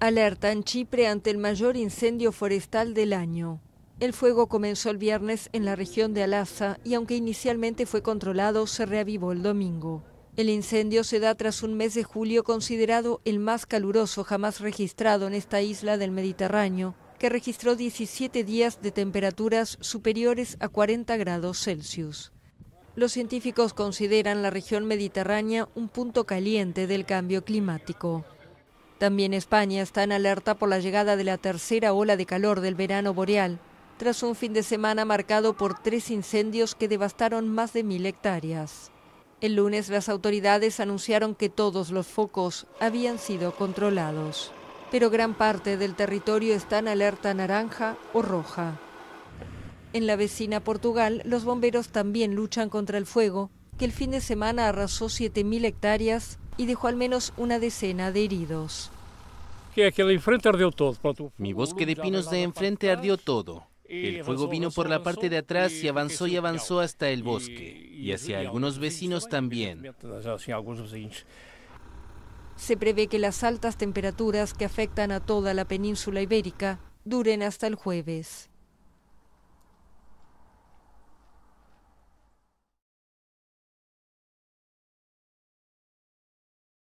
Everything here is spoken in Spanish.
Alerta en Chipre ante el mayor incendio forestal del año. El fuego comenzó el viernes en la región de Alasa y aunque inicialmente fue controlado, se reavivó el domingo. El incendio se da tras un mes de julio considerado el más caluroso jamás registrado en esta isla del Mediterráneo, que registró 17 días de temperaturas superiores a 40 grados Celsius. Los científicos consideran la región mediterránea un punto caliente del cambio climático. También España está en alerta por la llegada de la tercera ola de calor del verano boreal, tras un fin de semana marcado por tres incendios que devastaron más de mil hectáreas. El lunes las autoridades anunciaron que todos los focos habían sido controlados, pero gran parte del territorio está en alerta naranja o roja. En la vecina Portugal, los bomberos también luchan contra el fuego, que el fin de semana arrasó 7.000 hectáreas y dejó al menos una decena de heridos. Mi bosque de pinos de enfrente ardió todo. El fuego vino por la parte de atrás y avanzó y avanzó hasta el bosque y hacia algunos vecinos también. Se prevé que las altas temperaturas que afectan a toda la península ibérica duren hasta el jueves.